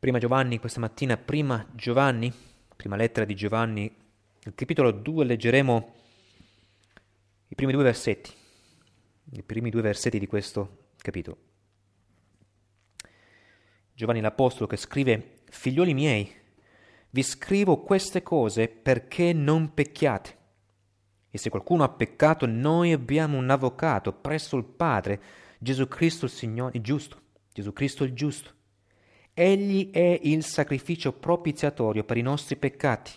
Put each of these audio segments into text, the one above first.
Prima Giovanni, questa mattina, prima Giovanni, prima lettera di Giovanni, il capitolo 2 leggeremo i primi due versetti, i primi due versetti di questo capitolo. Giovanni l'Apostolo che scrive, figlioli miei, vi scrivo queste cose perché non pecchiate. E se qualcuno ha peccato, noi abbiamo un avvocato presso il Padre, Gesù Cristo il Signore, il giusto, Gesù Cristo il giusto Egli è il sacrificio propiziatorio per i nostri peccati,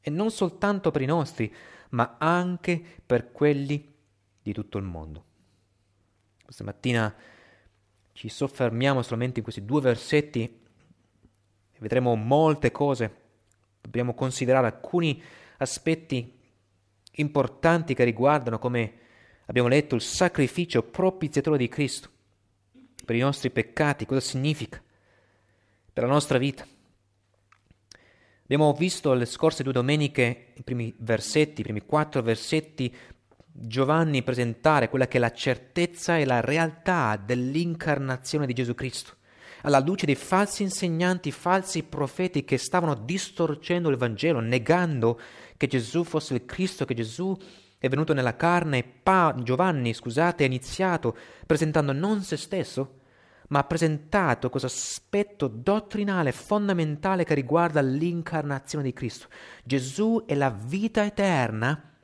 e non soltanto per i nostri, ma anche per quelli di tutto il mondo. Questa mattina ci soffermiamo solamente in questi due versetti e vedremo molte cose. Dobbiamo considerare alcuni aspetti importanti che riguardano, come abbiamo letto, il sacrificio propiziatore di Cristo per i nostri peccati. Cosa significa? per la nostra vita. Abbiamo visto le scorse due domeniche, i primi versetti, i primi quattro versetti, Giovanni presentare quella che è la certezza e la realtà dell'incarnazione di Gesù Cristo, alla luce dei falsi insegnanti, falsi profeti che stavano distorcendo il Vangelo, negando che Gesù fosse il Cristo, che Gesù è venuto nella carne. Pa- Giovanni, scusate, ha iniziato presentando non se stesso, ma ha presentato questo aspetto dottrinale fondamentale che riguarda l'incarnazione di Cristo. Gesù è la vita eterna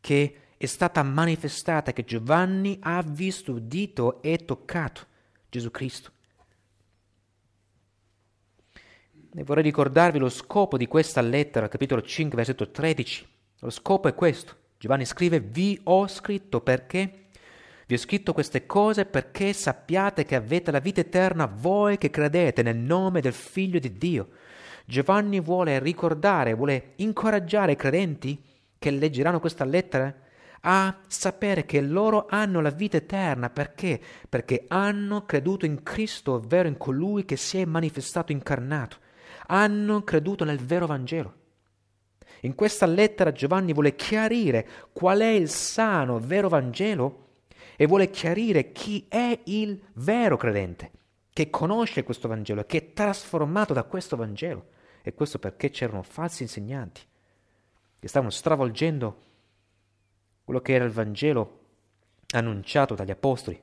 che è stata manifestata, che Giovanni ha visto, udito e toccato, Gesù Cristo. E vorrei ricordarvi lo scopo di questa lettera, capitolo 5, versetto 13. Lo scopo è questo. Giovanni scrive, vi ho scritto perché vi ho scritto queste cose perché sappiate che avete la vita eterna voi che credete nel nome del Figlio di Dio. Giovanni vuole ricordare, vuole incoraggiare i credenti che leggeranno questa lettera a sapere che loro hanno la vita eterna perché? Perché hanno creduto in Cristo, ovvero in colui che si è manifestato incarnato. Hanno creduto nel vero Vangelo. In questa lettera Giovanni vuole chiarire qual è il sano, vero Vangelo e vuole chiarire chi è il vero credente, che conosce questo Vangelo e che è trasformato da questo Vangelo. E questo perché c'erano falsi insegnanti che stavano stravolgendo quello che era il Vangelo annunciato dagli Apostoli.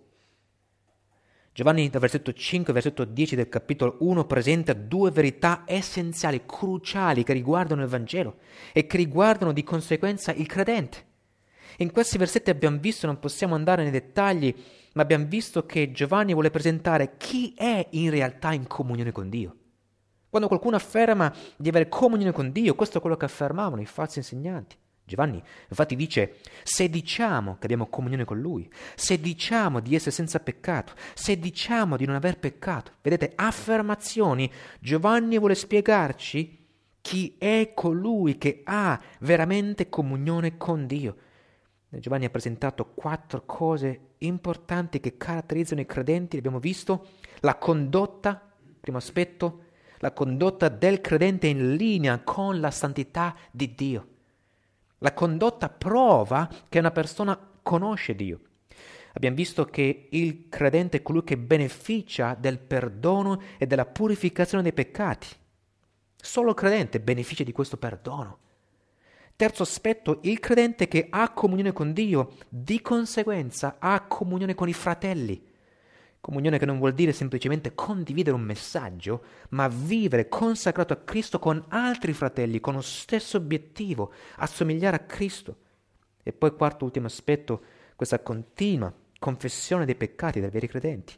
Giovanni dal versetto 5 al versetto 10 del capitolo 1 presenta due verità essenziali, cruciali, che riguardano il Vangelo e che riguardano di conseguenza il credente. In questi versetti abbiamo visto, non possiamo andare nei dettagli, ma abbiamo visto che Giovanni vuole presentare chi è in realtà in comunione con Dio. Quando qualcuno afferma di avere comunione con Dio, questo è quello che affermavano i falsi insegnanti. Giovanni infatti dice, se diciamo che abbiamo comunione con Lui, se diciamo di essere senza peccato, se diciamo di non aver peccato, vedete, affermazioni, Giovanni vuole spiegarci chi è colui che ha veramente comunione con Dio. Eh, Giovanni ha presentato quattro cose importanti che caratterizzano i credenti, abbiamo visto, la condotta, primo aspetto, la condotta del credente in linea con la santità di Dio. La condotta prova che una persona conosce Dio. Abbiamo visto che il credente è colui che beneficia del perdono e della purificazione dei peccati. Solo il credente beneficia di questo perdono. Terzo aspetto, il credente che ha comunione con Dio, di conseguenza ha comunione con i fratelli. Comunione che non vuol dire semplicemente condividere un messaggio, ma vivere consacrato a Cristo con altri fratelli, con lo stesso obiettivo, assomigliare a Cristo. E poi quarto ultimo aspetto, questa continua confessione dei peccati dei veri credenti.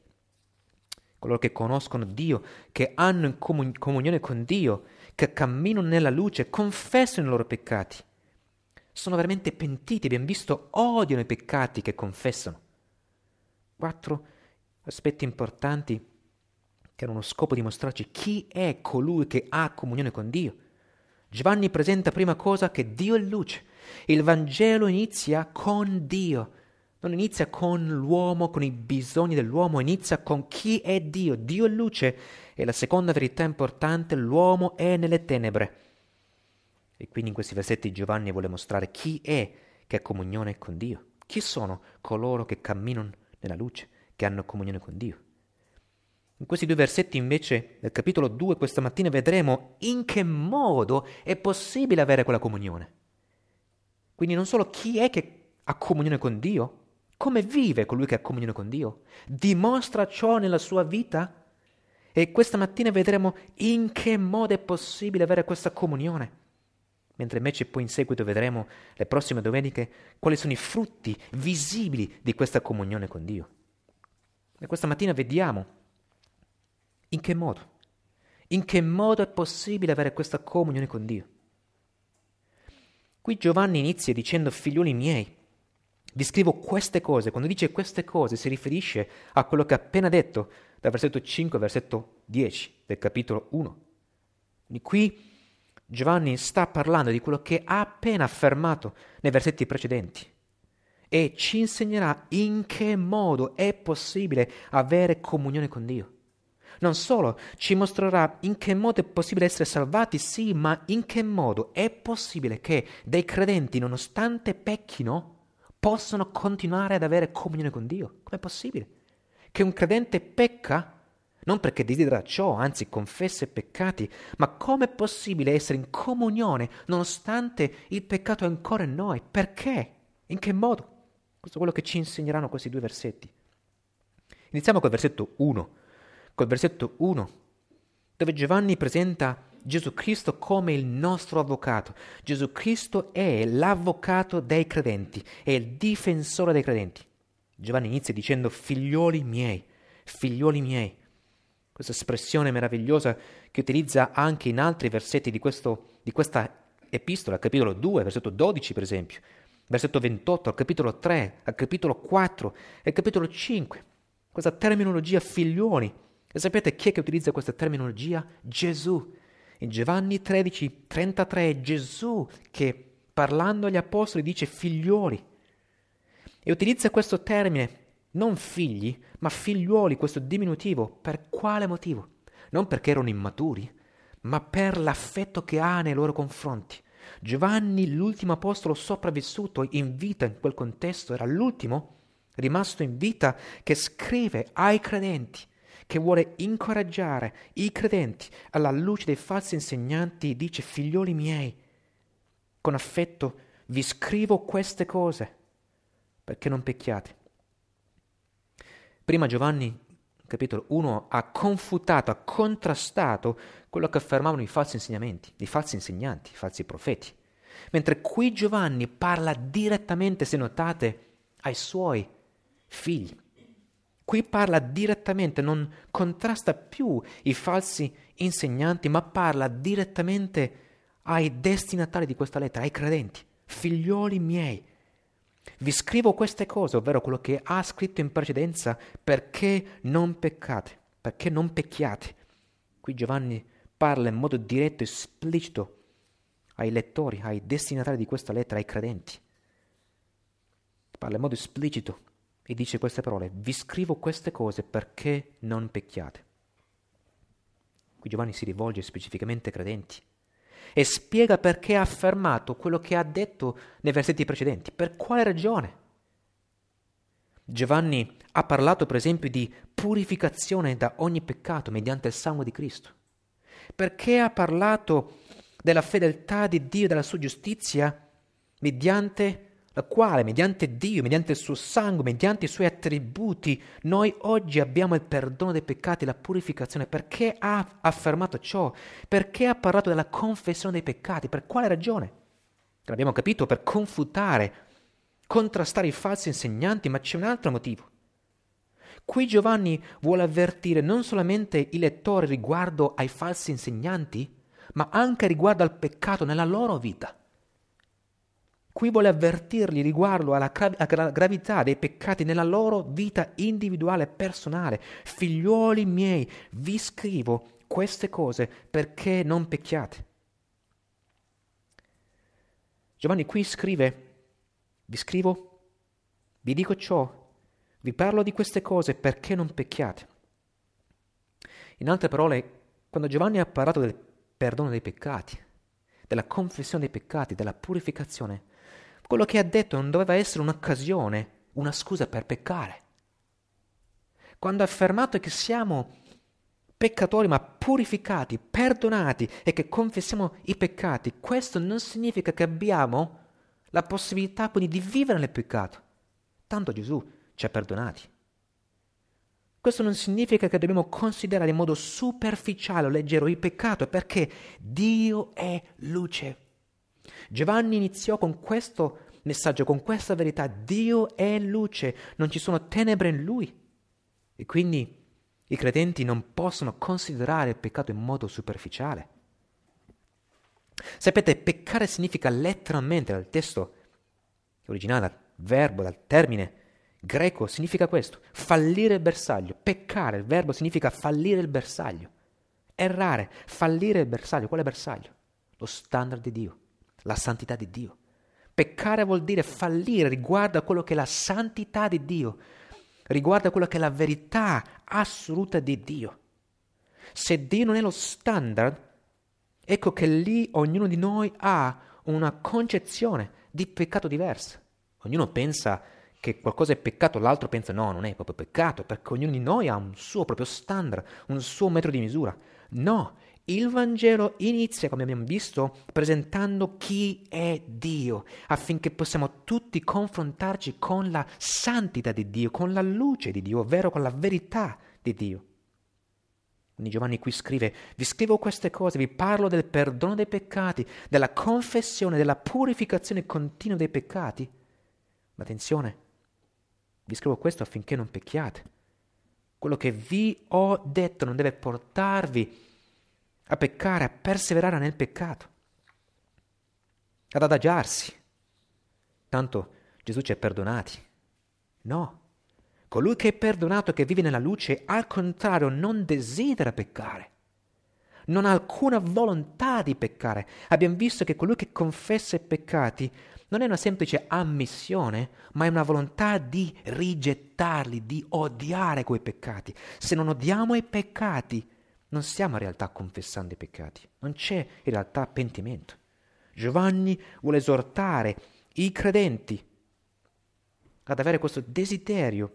Coloro che conoscono Dio, che hanno in comun- comunione con Dio, che camminano nella luce, confessano i loro peccati sono veramente pentiti, abbiamo visto, odiano i peccati che confessano. Quattro aspetti importanti che hanno uno scopo di mostrarci chi è colui che ha comunione con Dio. Giovanni presenta prima cosa che Dio è luce. Il Vangelo inizia con Dio, non inizia con l'uomo, con i bisogni dell'uomo, inizia con chi è Dio. Dio è luce. E la seconda verità importante, l'uomo è nelle tenebre. E quindi in questi versetti Giovanni vuole mostrare chi è che ha comunione con Dio, chi sono coloro che camminano nella luce, che hanno comunione con Dio. In questi due versetti invece del capitolo 2 questa mattina vedremo in che modo è possibile avere quella comunione. Quindi non solo chi è che ha comunione con Dio, come vive colui che ha comunione con Dio, dimostra ciò nella sua vita e questa mattina vedremo in che modo è possibile avere questa comunione mentre invece poi in seguito vedremo le prossime domeniche quali sono i frutti visibili di questa comunione con Dio. E questa mattina vediamo in che modo, in che modo è possibile avere questa comunione con Dio. Qui Giovanni inizia dicendo figlioli miei, vi scrivo queste cose, quando dice queste cose si riferisce a quello che ha appena detto dal versetto 5 al versetto 10 del capitolo 1. Quindi qui Giovanni sta parlando di quello che ha appena affermato nei versetti precedenti e ci insegnerà in che modo è possibile avere comunione con Dio. Non solo, ci mostrerà in che modo è possibile essere salvati, sì, ma in che modo è possibile che dei credenti, nonostante pecchino, possano continuare ad avere comunione con Dio. Com'è possibile? Che un credente pecca non perché desidera ciò, anzi confessa i peccati, ma come è possibile essere in comunione nonostante il peccato è ancora in noi? Perché? In che modo? Questo è quello che ci insegneranno questi due versetti. Iniziamo col versetto 1. Col versetto 1, dove Giovanni presenta Gesù Cristo come il nostro avvocato. Gesù Cristo è l'avvocato dei credenti, è il difensore dei credenti. Giovanni inizia dicendo figlioli miei, figlioli miei questa espressione meravigliosa che utilizza anche in altri versetti di, questo, di questa epistola, capitolo 2, versetto 12 per esempio, versetto 28, capitolo 3, capitolo 4 e capitolo 5. Questa terminologia figlioni. E sapete chi è che utilizza questa terminologia? Gesù. In Giovanni 13, 33 è Gesù che parlando agli apostoli dice figlioli. E utilizza questo termine non figli, ma figliuoli, questo diminutivo. Per quale motivo? Non perché erano immaturi, ma per l'affetto che ha nei loro confronti. Giovanni, l'ultimo apostolo sopravvissuto in vita in quel contesto, era l'ultimo rimasto in vita che scrive ai credenti, che vuole incoraggiare i credenti alla luce dei falsi insegnanti, dice figlioli miei, con affetto vi scrivo queste cose perché non pecchiate. Prima Giovanni, capitolo 1, ha confutato, ha contrastato quello che affermavano i falsi insegnamenti, i falsi insegnanti, i falsi profeti. Mentre qui Giovanni parla direttamente, se notate, ai suoi figli. Qui parla direttamente, non contrasta più i falsi insegnanti, ma parla direttamente ai destinatari di questa lettera, ai credenti, figlioli miei, vi scrivo queste cose, ovvero quello che ha scritto in precedenza, perché non peccate, perché non pecchiate. Qui Giovanni parla in modo diretto, esplicito, ai lettori, ai destinatari di questa lettera, ai credenti. Parla in modo esplicito e dice queste parole, vi scrivo queste cose perché non pecchiate. Qui Giovanni si rivolge specificamente ai credenti e spiega perché ha affermato quello che ha detto nei versetti precedenti, per quale ragione. Giovanni ha parlato per esempio di purificazione da ogni peccato mediante il sangue di Cristo. Perché ha parlato della fedeltà di Dio e della sua giustizia mediante la quale mediante Dio, mediante il suo sangue, mediante i suoi attributi, noi oggi abbiamo il perdono dei peccati, la purificazione. Perché ha affermato ciò? Perché ha parlato della confessione dei peccati? Per quale ragione? L'abbiamo capito per confutare, contrastare i falsi insegnanti, ma c'è un altro motivo. Qui Giovanni vuole avvertire non solamente i lettori riguardo ai falsi insegnanti, ma anche riguardo al peccato nella loro vita. Qui vuole avvertirli riguardo alla gra- gra- gravità dei peccati nella loro vita individuale e personale. Figliuoli miei, vi scrivo queste cose perché non pecchiate. Giovanni qui scrive, vi scrivo, vi dico ciò, vi parlo di queste cose perché non pecchiate. In altre parole, quando Giovanni ha parlato del perdono dei peccati, della confessione dei peccati, della purificazione, quello che ha detto non doveva essere un'occasione, una scusa per peccare. Quando ha affermato che siamo peccatori ma purificati, perdonati e che confessiamo i peccati, questo non significa che abbiamo la possibilità quindi di vivere nel peccato. Tanto Gesù ci ha perdonati. Questo non significa che dobbiamo considerare in modo superficiale o leggero il peccato, perché Dio è luce. Giovanni iniziò con questo messaggio, con questa verità. Dio è luce, non ci sono tenebre in lui. E quindi i credenti non possono considerare il peccato in modo superficiale. Sapete, peccare significa letteralmente dal testo originale, dal verbo, dal termine greco, significa questo, fallire il bersaglio. Peccare, il verbo significa fallire il bersaglio. Errare, fallire il bersaglio. Quale bersaglio? Lo standard di Dio la santità di Dio. Peccare vuol dire fallire riguardo a quello che è la santità di Dio, riguardo a quello che è la verità assoluta di Dio. Se Dio non è lo standard, ecco che lì ognuno di noi ha una concezione di peccato diversa. Ognuno pensa che qualcosa è peccato, l'altro pensa no, non è proprio peccato, perché ognuno di noi ha un suo proprio standard, un suo metro di misura. No, il Vangelo inizia, come abbiamo visto, presentando chi è Dio, affinché possiamo tutti confrontarci con la santità di Dio, con la luce di Dio, ovvero con la verità di Dio. Quindi Giovanni qui scrive, vi scrivo queste cose, vi parlo del perdono dei peccati, della confessione, della purificazione continua dei peccati. Ma attenzione, vi scrivo questo affinché non pecchiate. Quello che vi ho detto non deve portarvi a a peccare, a perseverare nel peccato, ad adagiarsi. Tanto Gesù ci ha perdonati. No, colui che è perdonato, che vive nella luce, al contrario non desidera peccare. Non ha alcuna volontà di peccare. Abbiamo visto che colui che confessa i peccati non è una semplice ammissione, ma è una volontà di rigettarli, di odiare quei peccati. Se non odiamo i peccati, non stiamo in realtà confessando i peccati, non c'è in realtà pentimento. Giovanni vuole esortare i credenti ad avere questo desiderio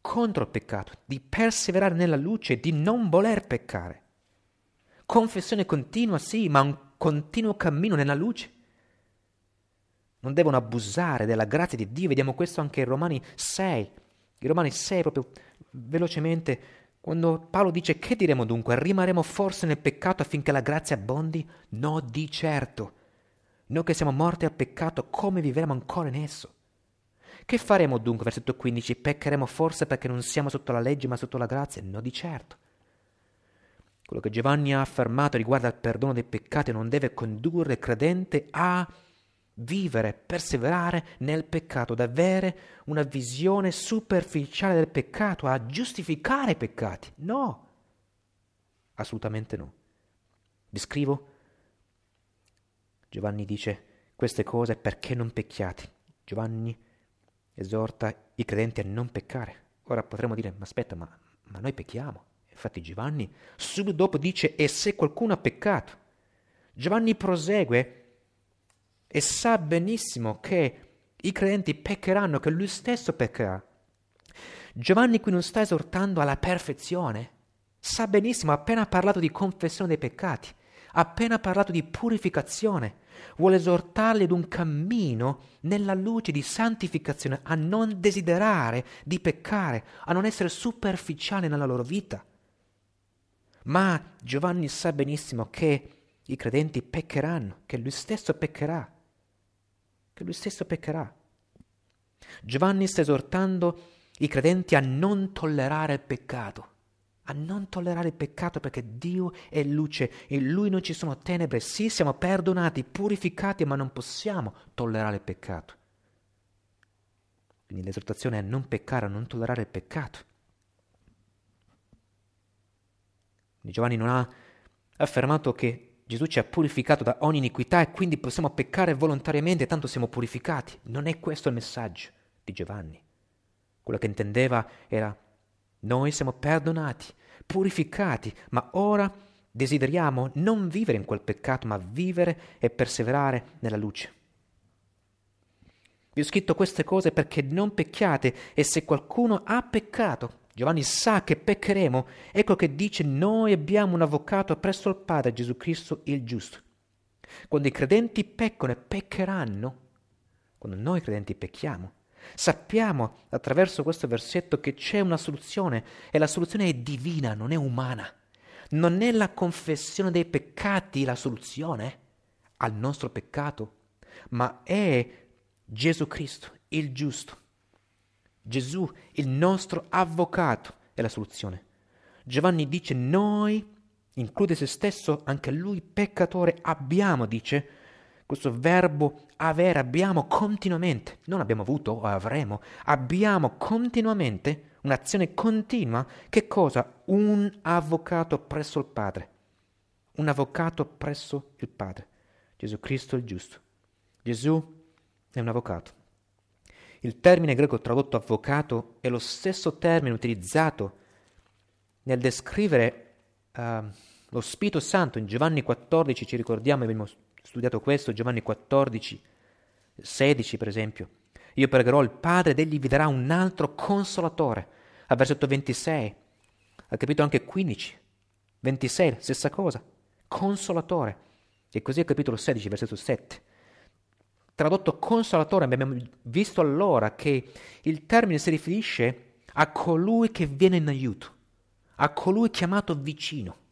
contro il peccato, di perseverare nella luce, di non voler peccare. Confessione continua, sì, ma un continuo cammino nella luce. Non devono abusare della grazia di Dio, vediamo questo anche in Romani 6. I Romani 6 proprio velocemente quando Paolo dice che diremo dunque? rimaremo forse nel peccato affinché la grazia abbondi? No, di certo. Noi che siamo morti al peccato, come vivremo ancora in esso? Che faremo dunque? Versetto 15. Peccheremo forse perché non siamo sotto la legge ma sotto la grazia? No, di certo. Quello che Giovanni ha affermato riguardo al perdono dei peccati non deve condurre il credente a vivere, perseverare nel peccato, ad avere una visione superficiale del peccato, a giustificare i peccati. No, assolutamente no. Vi scrivo? Giovanni dice queste cose perché non pecchiate. Giovanni esorta i credenti a non peccare. Ora potremmo dire, ma aspetta, ma, ma noi pecchiamo. Infatti Giovanni subito dopo dice, e se qualcuno ha peccato? Giovanni prosegue e sa benissimo che i credenti peccheranno, che lui stesso peccherà. Giovanni qui non sta esortando alla perfezione, sa benissimo, ha appena parlato di confessione dei peccati, ha appena parlato di purificazione, vuole esortarli ad un cammino nella luce di santificazione, a non desiderare di peccare, a non essere superficiali nella loro vita. Ma Giovanni sa benissimo che i credenti peccheranno, che lui stesso peccherà che lui stesso peccherà. Giovanni sta esortando i credenti a non tollerare il peccato, a non tollerare il peccato perché Dio è luce, in lui non ci sono tenebre, sì siamo perdonati, purificati, ma non possiamo tollerare il peccato. Quindi l'esortazione è a non peccare, a non tollerare il peccato. Giovanni non ha affermato che Gesù ci ha purificato da ogni iniquità e quindi possiamo peccare volontariamente, tanto siamo purificati. Non è questo il messaggio di Giovanni. Quello che intendeva era noi siamo perdonati, purificati, ma ora desideriamo non vivere in quel peccato, ma vivere e perseverare nella luce. Vi ho scritto queste cose perché non pecchiate e se qualcuno ha peccato, Giovanni sa che peccheremo. Ecco che dice noi abbiamo un avvocato presso il Padre Gesù Cristo il giusto. Quando i credenti peccano e peccheranno, quando noi credenti pecchiamo, sappiamo attraverso questo versetto che c'è una soluzione e la soluzione è divina, non è umana. Non è la confessione dei peccati la soluzione eh, al nostro peccato, ma è Gesù Cristo, il giusto Gesù, il nostro avvocato, è la soluzione. Giovanni dice noi, include se stesso anche lui peccatore, abbiamo, dice, questo verbo avere, abbiamo continuamente, non abbiamo avuto o avremo, abbiamo continuamente un'azione continua, che cosa? Un avvocato presso il Padre. Un avvocato presso il Padre. Gesù Cristo il giusto. Gesù è un avvocato. Il termine greco tradotto avvocato è lo stesso termine utilizzato nel descrivere uh, lo Spirito Santo in Giovanni 14, ci ricordiamo, abbiamo studiato questo, Giovanni 14, 16 per esempio. Io pregherò il Padre ed egli vi darà un altro consolatore, al versetto 26, al capitolo anche 15, 26, stessa cosa, consolatore. E così al capitolo 16, versetto 7 tradotto consolatore, abbiamo visto allora che il termine si riferisce a colui che viene in aiuto, a colui chiamato vicino.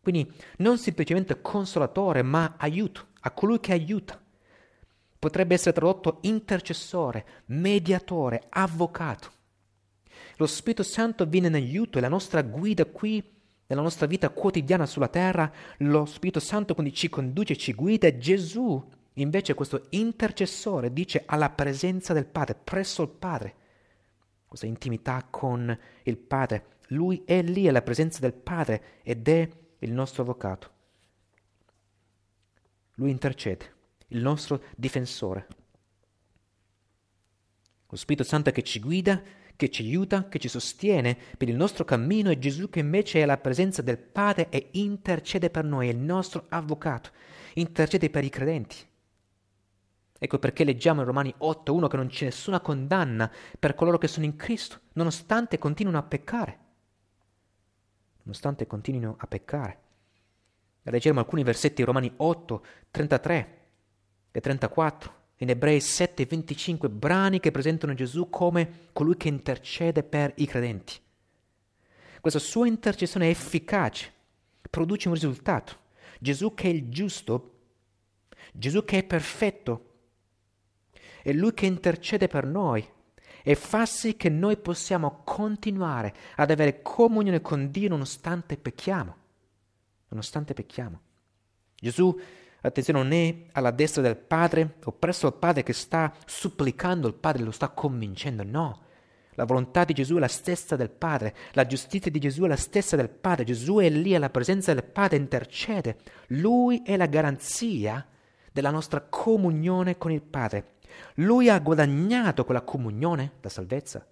Quindi non semplicemente consolatore, ma aiuto, a colui che aiuta. Potrebbe essere tradotto intercessore, mediatore, avvocato. Lo Spirito Santo viene in aiuto, è la nostra guida qui nella nostra vita quotidiana sulla terra. Lo Spirito Santo quindi ci conduce, ci guida. Gesù Invece questo intercessore dice alla presenza del Padre, presso il Padre, questa intimità con il Padre. Lui è lì, è la presenza del Padre ed è il nostro avvocato. Lui intercede, il nostro difensore. Lo Spirito Santo che ci guida, che ci aiuta, che ci sostiene per il nostro cammino è Gesù che invece è alla presenza del Padre e intercede per noi, è il nostro avvocato, intercede per i credenti. Ecco perché leggiamo in Romani 8.1 che non c'è nessuna condanna per coloro che sono in Cristo, nonostante continuino a peccare. Nonostante continuino a peccare. Leggeremo alcuni versetti in Romani 8, 33 e 34, in Ebrei 7, 25, brani che presentano Gesù come colui che intercede per i credenti. Questa sua intercessione è efficace, produce un risultato. Gesù che è il giusto Gesù che è perfetto è Lui che intercede per noi e fa sì che noi possiamo continuare ad avere comunione con Dio nonostante pecchiamo. Nonostante pecchiamo. Gesù, attenzione, non è alla destra del Padre o presso il Padre che sta supplicando il Padre, lo sta convincendo, no. La volontà di Gesù è la stessa del Padre, la giustizia di Gesù è la stessa del Padre, Gesù è lì alla presenza del Padre, intercede. Lui è la garanzia della nostra comunione con il Padre. Lui ha guadagnato quella comunione, la salvezza,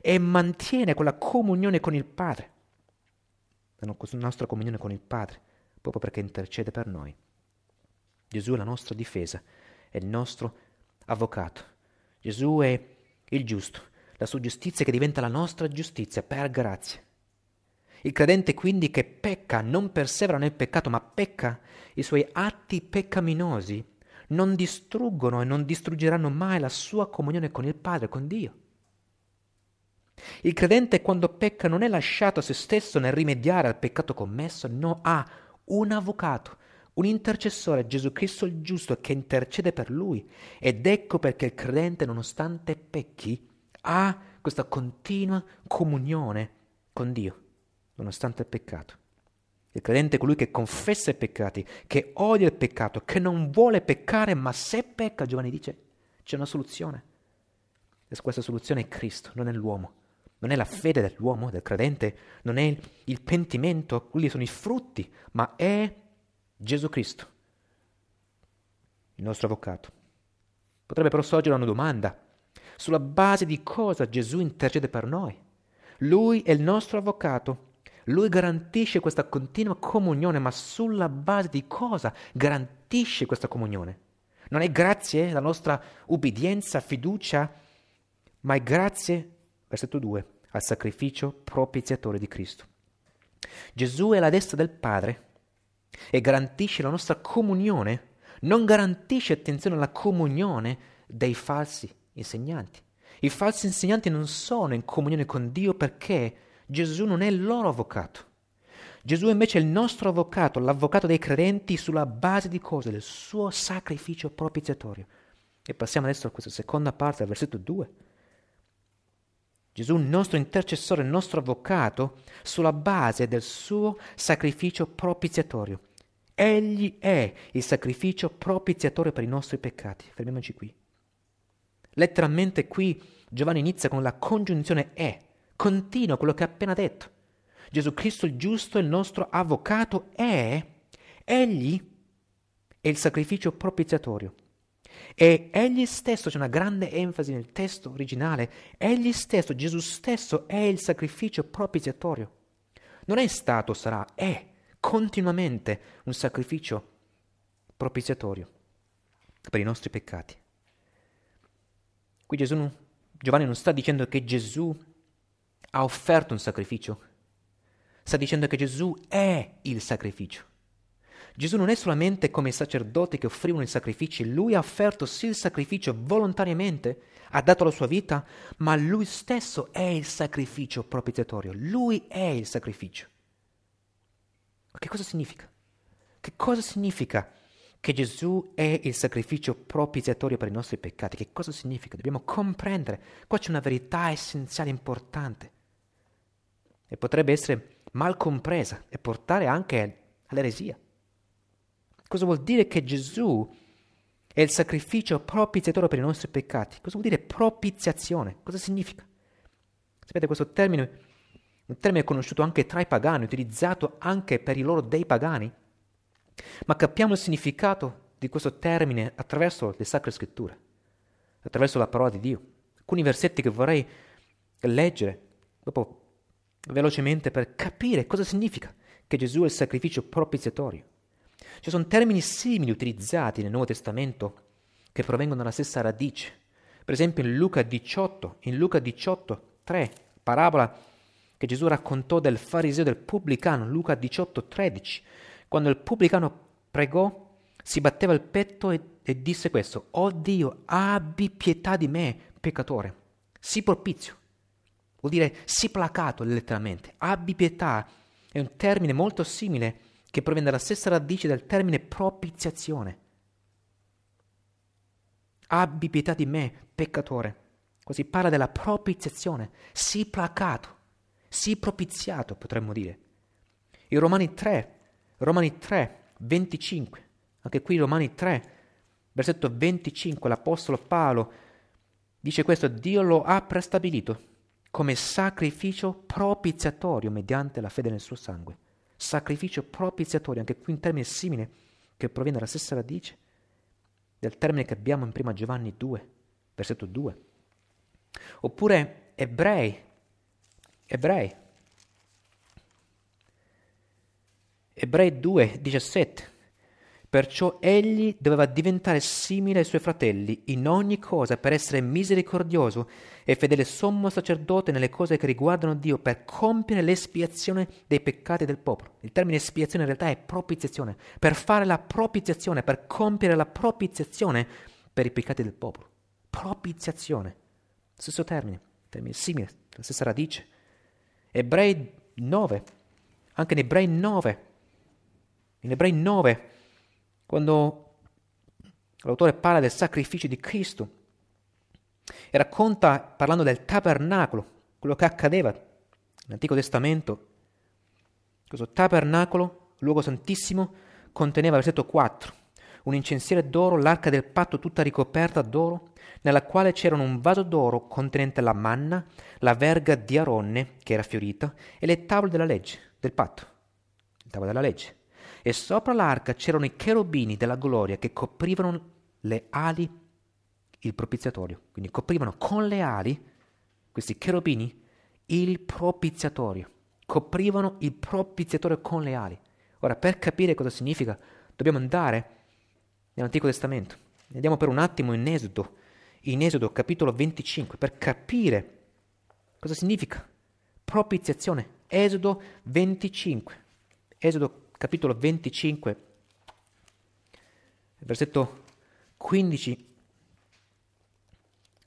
e mantiene quella comunione con il Padre, la nostra comunione con il Padre, proprio perché intercede per noi. Gesù è la nostra difesa, è il nostro avvocato. Gesù è il giusto, la sua giustizia che diventa la nostra giustizia per grazia. Il credente quindi che pecca non persevera nel peccato, ma pecca i suoi atti peccaminosi non distruggono e non distruggeranno mai la sua comunione con il Padre, con Dio. Il credente quando pecca non è lasciato a se stesso nel rimediare al peccato commesso, no, ha un avvocato, un intercessore, Gesù Cristo il giusto, che intercede per lui. Ed ecco perché il credente, nonostante pecchi, ha questa continua comunione con Dio, nonostante il peccato. Il credente è colui che confessa i peccati, che odia il peccato, che non vuole peccare, ma se pecca, Giovanni dice, c'è una soluzione. E questa soluzione è Cristo, non è l'uomo. Non è la fede dell'uomo, del credente, non è il pentimento, quelli sono i frutti, ma è Gesù Cristo, il nostro avvocato. Potrebbe però sorgere una domanda. Sulla base di cosa Gesù intercede per noi? Lui è il nostro avvocato lui garantisce questa continua comunione, ma sulla base di cosa garantisce questa comunione? Non è grazie alla nostra ubbidienza, fiducia, ma è grazie, versetto 2, al sacrificio propiziatore di Cristo. Gesù è la destra del Padre e garantisce la nostra comunione, non garantisce, attenzione, la comunione dei falsi insegnanti. I falsi insegnanti non sono in comunione con Dio perché Gesù non è il loro avvocato. Gesù invece è il nostro avvocato, l'avvocato dei credenti sulla base di cosa? Del suo sacrificio propiziatorio. E passiamo adesso a questa seconda parte, al versetto 2. Gesù, il nostro intercessore, il nostro avvocato, sulla base del suo sacrificio propiziatorio. Egli è il sacrificio propiziatorio per i nostri peccati. Fermiamoci qui. Letteralmente qui Giovanni inizia con la congiunzione è, Continua quello che ha appena detto. Gesù Cristo il giusto, il nostro avvocato, è Egli è il sacrificio propiziatorio. E egli stesso, c'è una grande enfasi nel testo originale, egli stesso, Gesù stesso è il sacrificio propiziatorio. Non è stato, sarà, è continuamente un sacrificio propiziatorio per i nostri peccati. Qui Gesù, Giovanni non sta dicendo che Gesù ha offerto un sacrificio. Sta dicendo che Gesù è il sacrificio. Gesù non è solamente come i sacerdoti che offrivano i sacrifici, lui ha offerto sì il sacrificio volontariamente, ha dato la sua vita, ma lui stesso è il sacrificio propiziatorio, lui è il sacrificio. Che cosa significa? Che cosa significa che Gesù è il sacrificio propiziatorio per i nostri peccati? Che cosa significa? Dobbiamo comprendere, qua c'è una verità essenziale importante e potrebbe essere mal compresa e portare anche all'eresia. Cosa vuol dire che Gesù è il sacrificio propiziatore per i nostri peccati? Cosa vuol dire propiziazione? Cosa significa? Sapete, questo termine, un termine conosciuto anche tra i pagani, utilizzato anche per i loro dei pagani, ma capiamo il significato di questo termine attraverso le sacre scritture, attraverso la parola di Dio. Alcuni versetti che vorrei leggere, dopo velocemente per capire cosa significa che Gesù è il sacrificio propiziatorio. Ci sono termini simili utilizzati nel Nuovo Testamento che provengono dalla stessa radice. Per esempio in Luca 18, in Luca 18, 3, parabola che Gesù raccontò del fariseo del pubblicano, Luca 18, 13, quando il pubblicano pregò, si batteva il petto e, e disse questo, oh Dio, abbi pietà di me, peccatore, sii propizio Vuol dire si placato letteralmente, abbi pietà. È un termine molto simile che proviene dalla stessa radice del termine propiziazione. Abbi pietà di me, peccatore. Così parla della propiziazione. Si placato, si propiziato, potremmo dire. In Romani 3, Romani 3, 25, anche qui Romani 3, versetto 25, l'Apostolo Paolo dice questo, Dio lo ha prestabilito come sacrificio propiziatorio mediante la fede nel suo sangue. Sacrificio propiziatorio, anche qui un termine simile che proviene dalla stessa radice del termine che abbiamo in 1 Giovanni 2, versetto 2. Oppure ebrei, ebrei, ebrei 2, 17. Perciò egli doveva diventare simile ai suoi fratelli in ogni cosa per essere misericordioso e fedele sommo sacerdote nelle cose che riguardano Dio per compiere l'espiazione dei peccati del popolo. Il termine espiazione in realtà è propiziazione, per fare la propiziazione, per compiere la propiziazione per i peccati del popolo. Propiziazione, stesso termine, termine simile, la stessa radice. Ebrei 9, anche in Ebrei 9, in Ebrei 9 quando l'autore parla del sacrificio di Cristo e racconta parlando del tabernacolo, quello che accadeva nell'Antico Testamento. Questo tabernacolo, luogo santissimo, conteneva, versetto 4, un incensiere d'oro, l'arca del patto tutta ricoperta d'oro, nella quale c'erano un vaso d'oro contenente la manna, la verga di Aronne, che era fiorita, e le tavole della legge, del patto, le tavole della legge e sopra l'arca c'erano i cherubini della gloria che coprivano le ali il propiziatorio, quindi coprivano con le ali questi cherubini il propiziatorio, coprivano il propiziatorio con le ali. Ora, per capire cosa significa, dobbiamo andare nell'Antico Testamento. Andiamo per un attimo in Esodo, in Esodo capitolo 25, per capire cosa significa propiziazione. Esodo 25, Esodo capitolo 25, versetto 15,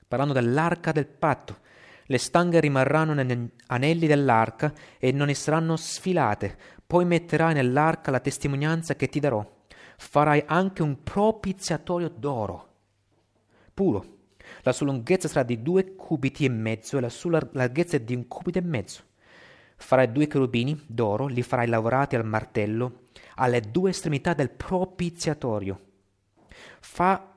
parlando dell'arca del patto. Le stanghe rimarranno negli anelli dell'arca e non ne saranno sfilate. Poi metterai nell'arca la testimonianza che ti darò. Farai anche un propiziatorio d'oro, puro. La sua lunghezza sarà di due cubiti e mezzo e la sua larghezza di un cubito e mezzo. Farai due cherubini d'oro, li farai lavorati al martello alle due estremità del propiziatorio. Fa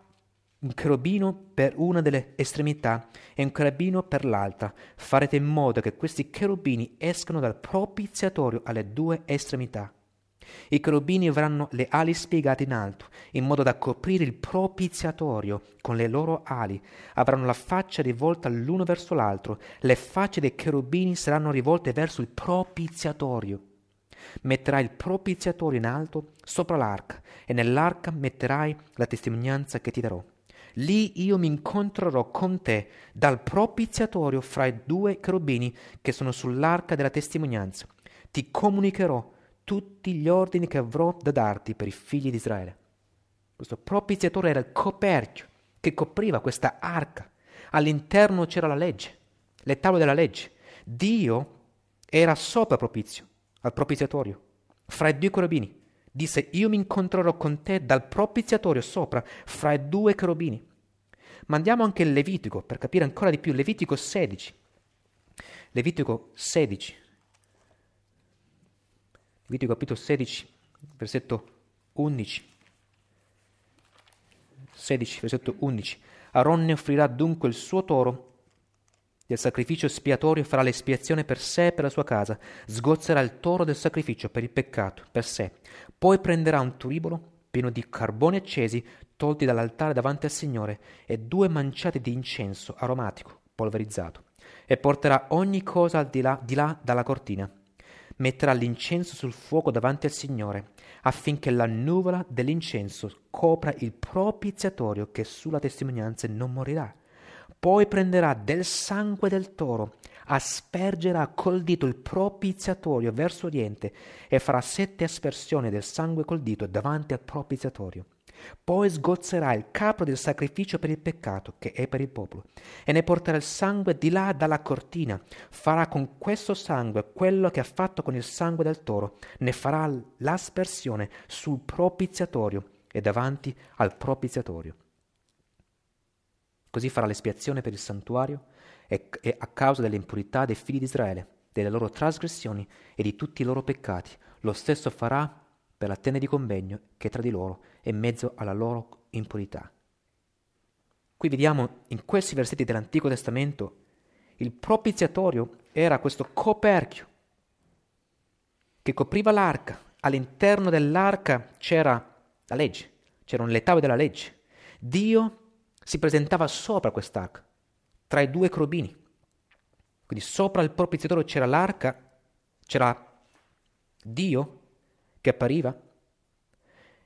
un cherubino per una delle estremità e un cherubino per l'altra. Farete in modo che questi cherubini escano dal propiziatorio alle due estremità. I cherubini avranno le ali spiegate in alto, in modo da coprire il propiziatorio con le loro ali. Avranno la faccia rivolta l'uno verso l'altro. Le facce dei cherubini saranno rivolte verso il propiziatorio. Metterai il propiziatorio in alto sopra l'arca, e nell'arca metterai la testimonianza che ti darò. Lì io mi incontrerò con te dal propiziatorio fra i due cherubini che sono sull'arca della testimonianza. Ti comunicherò tutti gli ordini che avrò da darti per i figli di Israele. Questo propiziatore era il coperchio che copriva questa arca. All'interno c'era la legge, le tavole della legge. Dio era sopra propizio, al propiziatorio, fra i due cherubini. Disse, io mi incontrerò con te dal propiziatorio sopra, fra i due cherubini. Ma andiamo anche in Levitico, per capire ancora di più, Levitico 16. Levitico 16. Vito capitolo 16, versetto 11. 16, versetto 11. Aronne offrirà dunque il suo toro del sacrificio espiatorio farà l'espiazione per sé e per la sua casa, sgozzerà il toro del sacrificio per il peccato, per sé. Poi prenderà un turibolo pieno di carboni accesi tolti dall'altare davanti al Signore e due manciate di incenso aromatico polverizzato e porterà ogni cosa al di là, di là dalla cortina metterà l'incenso sul fuoco davanti al Signore, affinché la nuvola dell'incenso copra il propiziatorio che sulla testimonianza non morirà. Poi prenderà del sangue del toro, aspergerà col dito il propiziatorio verso oriente e farà sette aspersioni del sangue col dito davanti al propiziatorio. Poi sgozzerà il capro del sacrificio per il peccato, che è per il popolo, e ne porterà il sangue di là dalla cortina. Farà con questo sangue quello che ha fatto con il sangue del toro, ne farà l'aspersione sul propiziatorio e davanti al propiziatorio. Così farà l'espiazione per il santuario e, e a causa delle impurità dei figli di Israele, delle loro trasgressioni e di tutti i loro peccati. Lo stesso farà per la tenda di convegno che è tra di loro e mezzo alla loro impurità. Qui vediamo in questi versetti dell'Antico Testamento il propiziatorio era questo coperchio che copriva l'arca. All'interno dell'arca c'era la legge, c'erano le tavole della legge. Dio si presentava sopra quest'arca, tra i due crobini. Quindi sopra il propiziatorio c'era l'arca, c'era Dio che appariva.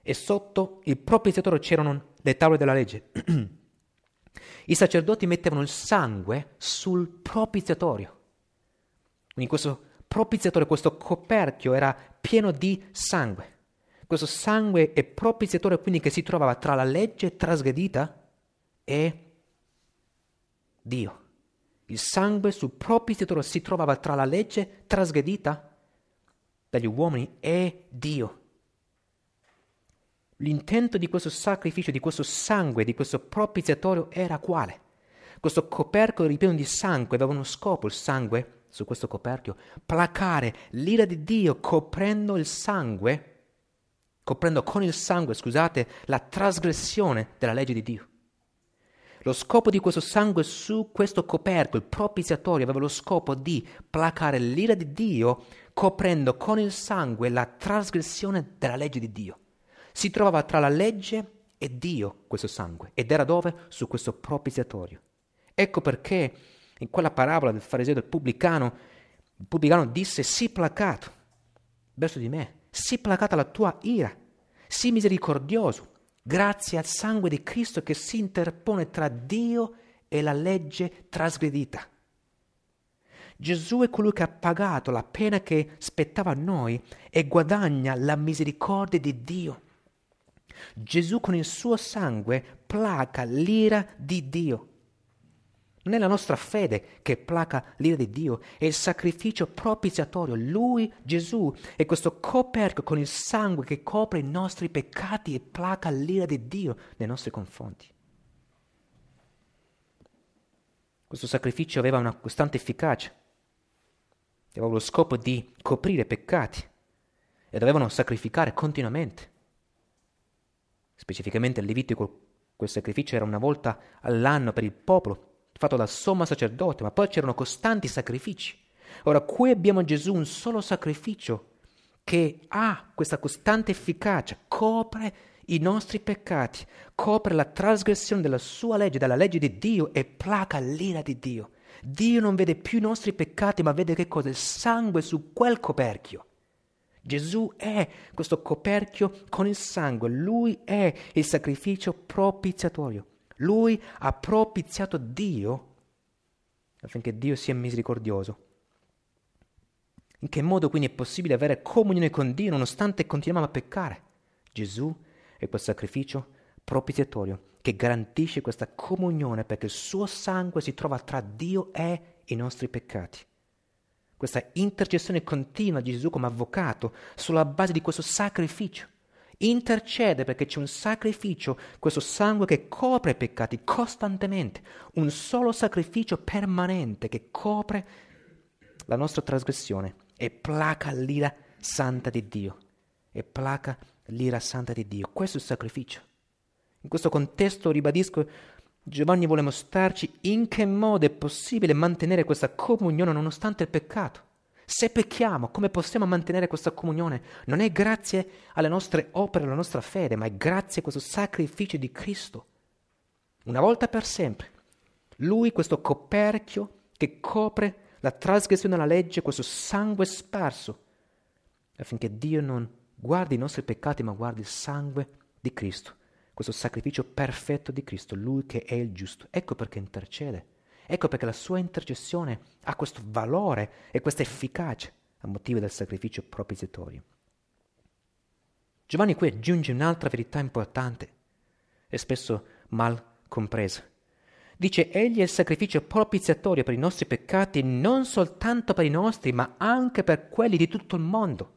E sotto il propiziatore c'erano le tavole della legge. I sacerdoti mettevano il sangue sul propiziatorio. Quindi questo propiziatore, questo coperchio era pieno di sangue. Questo sangue e propiziatore quindi che si trovava tra la legge trasgredita e Dio. Il sangue sul propiziatore si trovava tra la legge trasgredita e dagli uomini è Dio. L'intento di questo sacrificio, di questo sangue, di questo propiziatorio era quale? Questo coperchio ripieno di sangue aveva uno scopo, il sangue su questo coperchio, placare l'ira di Dio coprendo il sangue, coprendo con il sangue, scusate, la trasgressione della legge di Dio. Lo scopo di questo sangue su questo coperchio, il propiziatorio, aveva lo scopo di placare l'ira di Dio coprendo con il sangue la trasgressione della legge di Dio. Si trovava tra la legge e Dio questo sangue, ed era dove? Su questo propiziatorio. Ecco perché in quella parabola del fariseo del pubblicano, il pubblicano disse, sii placato verso di me, sii placata la tua ira, sii misericordioso, grazie al sangue di Cristo che si interpone tra Dio e la legge trasgredita. Gesù è colui che ha pagato la pena che spettava a noi e guadagna la misericordia di Dio. Gesù con il suo sangue placa l'ira di Dio. Non è la nostra fede che placa l'ira di Dio, è il sacrificio propiziatorio. Lui, Gesù, è questo coperchio con il sangue che copre i nostri peccati e placa l'ira di Dio nei nostri confronti. Questo sacrificio aveva una costante efficacia avevano lo scopo di coprire peccati e dovevano sacrificare continuamente. Specificamente il Levitico, quel sacrificio era una volta all'anno per il popolo, fatto dal sommo sacerdote, ma poi c'erano costanti sacrifici. Ora qui abbiamo Gesù, un solo sacrificio che ha questa costante efficacia, copre i nostri peccati, copre la trasgressione della sua legge, della legge di Dio e placa l'ira di Dio. Dio non vede più i nostri peccati, ma vede che cosa? Il sangue su quel coperchio. Gesù è questo coperchio con il sangue, lui è il sacrificio propiziatorio. Lui ha propiziato Dio affinché Dio sia misericordioso. In che modo quindi è possibile avere comunione con Dio nonostante continuiamo a peccare? Gesù è quel sacrificio propiziatorio che garantisce questa comunione perché il suo sangue si trova tra Dio e i nostri peccati. Questa intercessione continua di Gesù come avvocato sulla base di questo sacrificio. Intercede perché c'è un sacrificio, questo sangue che copre i peccati costantemente, un solo sacrificio permanente che copre la nostra trasgressione e placa l'ira santa di Dio. E placa l'ira santa di Dio. Questo è il sacrificio. In questo contesto, ribadisco, Giovanni vuole mostrarci in che modo è possibile mantenere questa comunione nonostante il peccato. Se pecchiamo, come possiamo mantenere questa comunione? Non è grazie alle nostre opere, alla nostra fede, ma è grazie a questo sacrificio di Cristo. Una volta per sempre. Lui, questo coperchio che copre la trasgressione della legge, questo sangue sparso, affinché Dio non guardi i nostri peccati, ma guardi il sangue di Cristo questo sacrificio perfetto di Cristo, lui che è il giusto. Ecco perché intercede. Ecco perché la sua intercessione ha questo valore e questa efficacia a motivo del sacrificio propiziatorio. Giovanni qui aggiunge un'altra verità importante e spesso mal compresa. Dice, egli è il sacrificio propiziatorio per i nostri peccati, non soltanto per i nostri, ma anche per quelli di tutto il mondo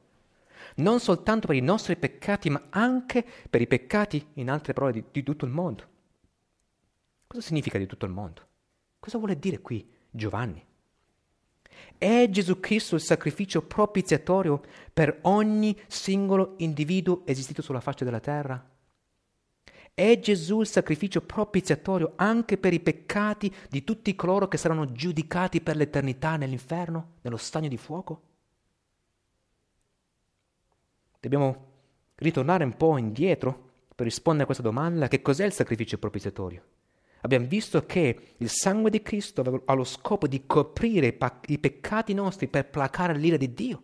non soltanto per i nostri peccati, ma anche per i peccati, in altre parole, di, di tutto il mondo. Cosa significa di tutto il mondo? Cosa vuole dire qui Giovanni? È Gesù Cristo il sacrificio propiziatorio per ogni singolo individuo esistito sulla faccia della terra? È Gesù il sacrificio propiziatorio anche per i peccati di tutti coloro che saranno giudicati per l'eternità nell'inferno, nello stagno di fuoco? Dobbiamo ritornare un po' indietro per rispondere a questa domanda, che cos'è il sacrificio propiziatorio? Abbiamo visto che il sangue di Cristo ha lo scopo di coprire i peccati nostri per placare l'ira di Dio.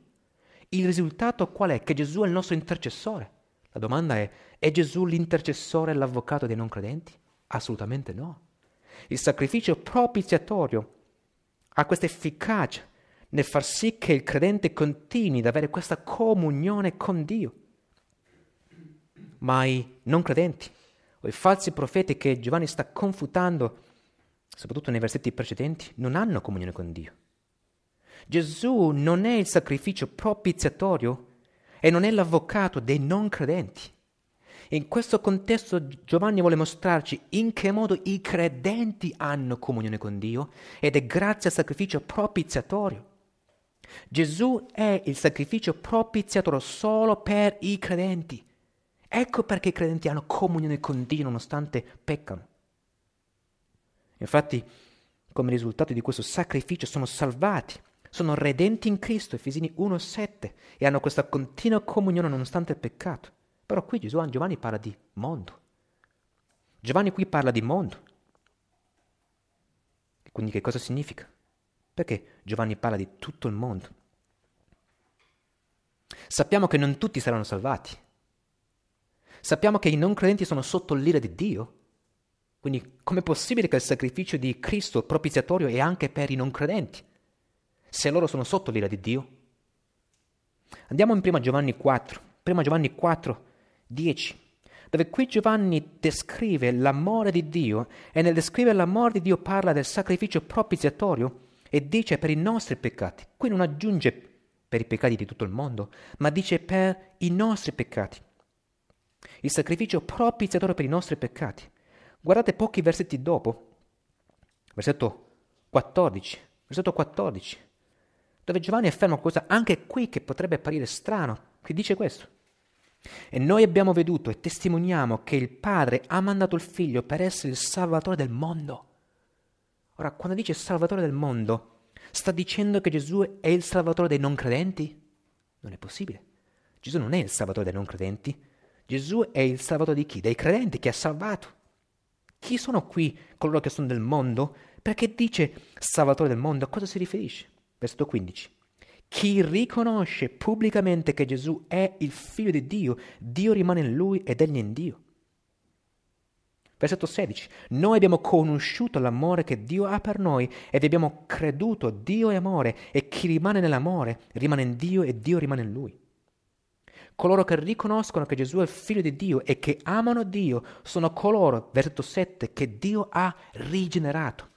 Il risultato qual è? Che Gesù è il nostro intercessore. La domanda è, è Gesù l'intercessore e l'avvocato dei non credenti? Assolutamente no. Il sacrificio propiziatorio ha questa efficacia nel far sì che il credente continui ad avere questa comunione con Dio. Ma i non credenti o i falsi profeti che Giovanni sta confutando, soprattutto nei versetti precedenti, non hanno comunione con Dio. Gesù non è il sacrificio propiziatorio e non è l'avvocato dei non credenti. In questo contesto Giovanni vuole mostrarci in che modo i credenti hanno comunione con Dio ed è grazie al sacrificio propiziatorio. Gesù è il sacrificio propiziatore solo per i credenti. Ecco perché i credenti hanno comunione con Dio nonostante peccano. Infatti, come risultato di questo sacrificio sono salvati, sono redenti in Cristo, Efesini 1,7, e hanno questa continua comunione nonostante il peccato. Però qui Gesù, Giovanni parla di mondo. Giovanni qui parla di mondo. Quindi che cosa significa? Perché Giovanni parla di tutto il mondo. Sappiamo che non tutti saranno salvati. Sappiamo che i non credenti sono sotto l'ira di Dio. Quindi com'è possibile che il sacrificio di Cristo propiziatorio è anche per i non credenti, se loro sono sotto l'ira di Dio? Andiamo in 1 Giovanni 4, 1 Giovanni 4, 10, dove qui Giovanni descrive l'amore di Dio e nel descrivere l'amore di Dio parla del sacrificio propiziatorio e dice per i nostri peccati. Qui non aggiunge per i peccati di tutto il mondo, ma dice per i nostri peccati. Il sacrificio propiziatore per i nostri peccati. Guardate pochi versetti dopo, versetto 14, versetto 14, dove Giovanni afferma cosa anche qui che potrebbe apparire strano, che dice questo. E noi abbiamo veduto e testimoniamo che il Padre ha mandato il Figlio per essere il Salvatore del mondo. Ora, quando dice Salvatore del mondo, sta dicendo che Gesù è il Salvatore dei non credenti? Non è possibile. Gesù non è il Salvatore dei non credenti. Gesù è il Salvatore di chi? Dei credenti che ha salvato. Chi sono qui coloro che sono del mondo? Perché dice Salvatore del mondo? A cosa si riferisce? Versetto 15. Chi riconosce pubblicamente che Gesù è il figlio di Dio, Dio rimane in lui ed egli in Dio. Versetto 16. Noi abbiamo conosciuto l'amore che Dio ha per noi ed abbiamo creduto Dio è amore e chi rimane nell'amore rimane in Dio e Dio rimane in lui. Coloro che riconoscono che Gesù è figlio di Dio e che amano Dio sono coloro, versetto 7, che Dio ha rigenerato.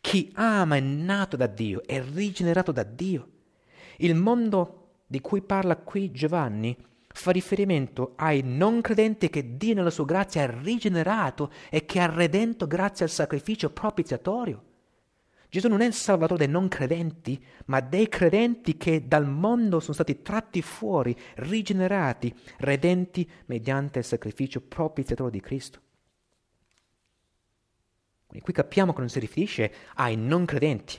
Chi ama è nato da Dio, è rigenerato da Dio. Il mondo di cui parla qui Giovanni fa riferimento ai non credenti che Dio nella sua grazia ha rigenerato e che ha redento grazie al sacrificio propiziatorio. Gesù non è il salvatore dei non credenti, ma dei credenti che dal mondo sono stati tratti fuori, rigenerati, redenti mediante il sacrificio propiziatorio di Cristo. Quindi qui capiamo che non si riferisce ai non credenti.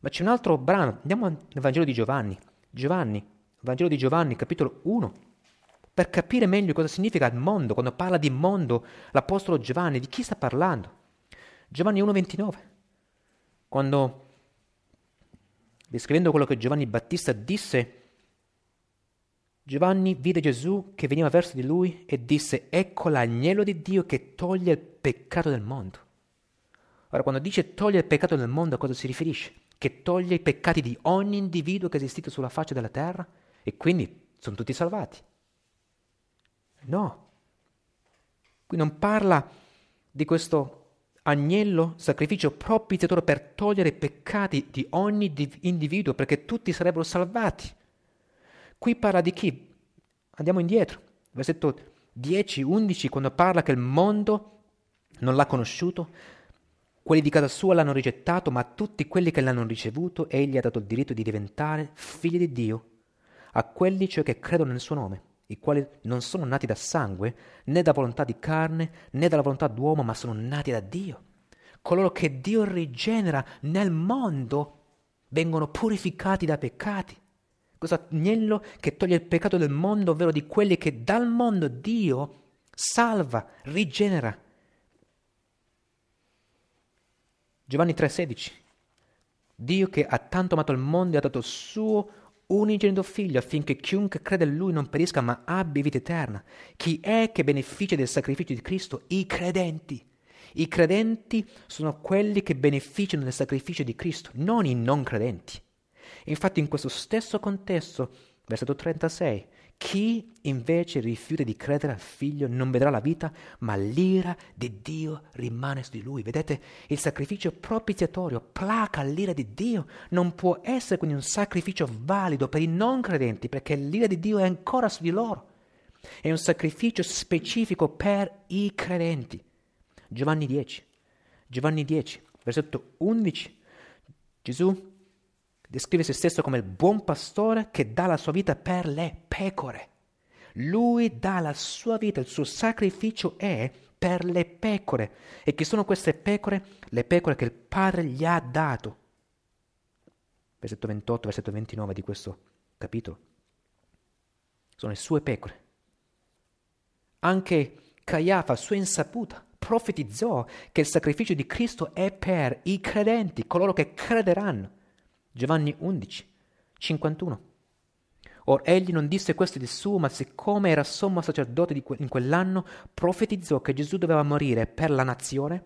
Ma c'è un altro brano, andiamo nel Vangelo di Giovanni. Giovanni Vangelo di Giovanni, capitolo 1, per capire meglio cosa significa il mondo, quando parla di mondo l'Apostolo Giovanni, di chi sta parlando? Giovanni 1,29, quando descrivendo quello che Giovanni Battista disse, Giovanni vide Gesù che veniva verso di lui e disse, ecco l'agnello di Dio che toglie il peccato del mondo. Ora, quando dice toglie il peccato del mondo, a cosa si riferisce? Che toglie i peccati di ogni individuo che è esistito sulla faccia della terra? e quindi sono tutti salvati. No. Qui non parla di questo agnello, sacrificio propiziatore per togliere i peccati di ogni individuo, perché tutti sarebbero salvati. Qui parla di chi? Andiamo indietro, versetto 10, 11, quando parla che il mondo non l'ha conosciuto, quelli di casa sua l'hanno rigettato, ma a tutti quelli che l'hanno ricevuto, egli ha dato il diritto di diventare figli di Dio, a quelli cioè che credono nel suo nome, i quali non sono nati da sangue, né da volontà di carne, né dalla volontà d'uomo, ma sono nati da Dio. Coloro che Dio rigenera nel mondo vengono purificati da peccati. Questo agnello che toglie il peccato del mondo, ovvero di quelli che dal mondo Dio salva, rigenera. Giovanni 3:16 Dio che ha tanto amato il mondo e ha dato il suo unigenito figlio affinché chiunque crede in lui non perisca ma abbia vita eterna. Chi è che beneficia del sacrificio di Cristo? I credenti. I credenti sono quelli che beneficiano del sacrificio di Cristo, non i non credenti. Infatti in questo stesso contesto Versetto 36. Chi invece rifiuta di credere al figlio non vedrà la vita, ma l'ira di Dio rimane su di lui. Vedete, il sacrificio propiziatorio placa l'ira di Dio. Non può essere quindi un sacrificio valido per i non credenti, perché l'ira di Dio è ancora su di loro. È un sacrificio specifico per i credenti. Giovanni 10, Giovanni 10, versetto 11. Gesù Descrive se stesso come il buon pastore che dà la sua vita per le pecore. Lui dà la sua vita, il suo sacrificio è per le pecore. E chi sono queste pecore? Le pecore che il Padre gli ha dato. Versetto 28, versetto 29 di questo capitolo. Sono le sue pecore. Anche Caiafa, a sua insaputa, profetizzò che il sacrificio di Cristo è per i credenti, coloro che crederanno. Giovanni 11, 51. Or egli non disse questo di suo, ma siccome era sommo sacerdote que- in quell'anno, profetizzò che Gesù doveva morire per la nazione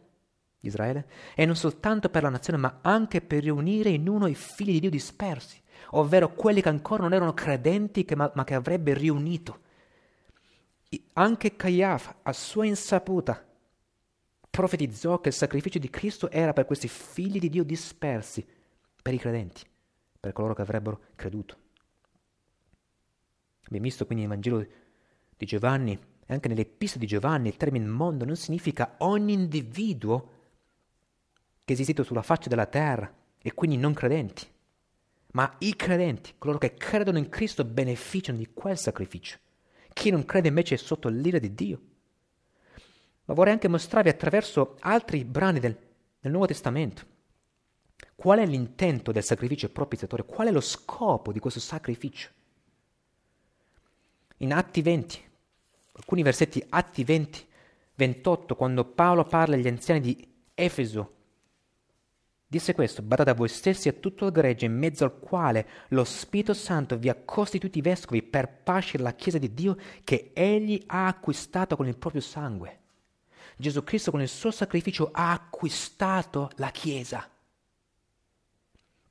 di Israele, e non soltanto per la nazione, ma anche per riunire in uno i figli di Dio dispersi, ovvero quelli che ancora non erano credenti, che ma-, ma che avrebbe riunito. E anche Caiafa, a sua insaputa, profetizzò che il sacrificio di Cristo era per questi figli di Dio dispersi, per i credenti, per coloro che avrebbero creduto. Abbiamo visto quindi nel Vangelo di Giovanni e anche nelle piste di Giovanni il termine mondo non significa ogni individuo che è esistito sulla faccia della terra e quindi non credenti, ma i credenti, coloro che credono in Cristo, beneficiano di quel sacrificio. Chi non crede invece è sotto l'ira di Dio. Ma vorrei anche mostrarvi attraverso altri brani del, del Nuovo Testamento Qual è l'intento del sacrificio propiziatore? Qual è lo scopo di questo sacrificio? In Atti 20, alcuni versetti Atti 20, 28, quando Paolo parla agli anziani di Efeso, disse questo, badate a voi stessi e a tutto il gregge in mezzo al quale lo Spirito Santo vi ha costituiti vescovi per pascere la Chiesa di Dio che egli ha acquistato con il proprio sangue. Gesù Cristo con il suo sacrificio ha acquistato la Chiesa.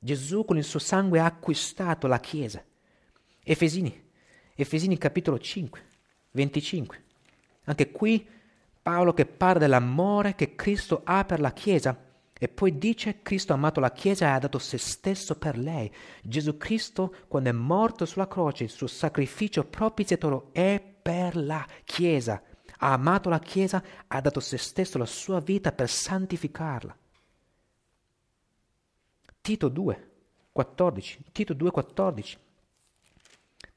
Gesù con il suo sangue ha acquistato la Chiesa. Efesini, Efesini capitolo 5, 25. Anche qui Paolo che parla dell'amore che Cristo ha per la Chiesa e poi dice Cristo ha amato la Chiesa e ha dato se stesso per lei. Gesù Cristo quando è morto sulla croce il suo sacrificio propiziatorio è per la Chiesa. Ha amato la Chiesa, ha dato se stesso la sua vita per santificarla. Tito 2, 14, Tito 2, 14,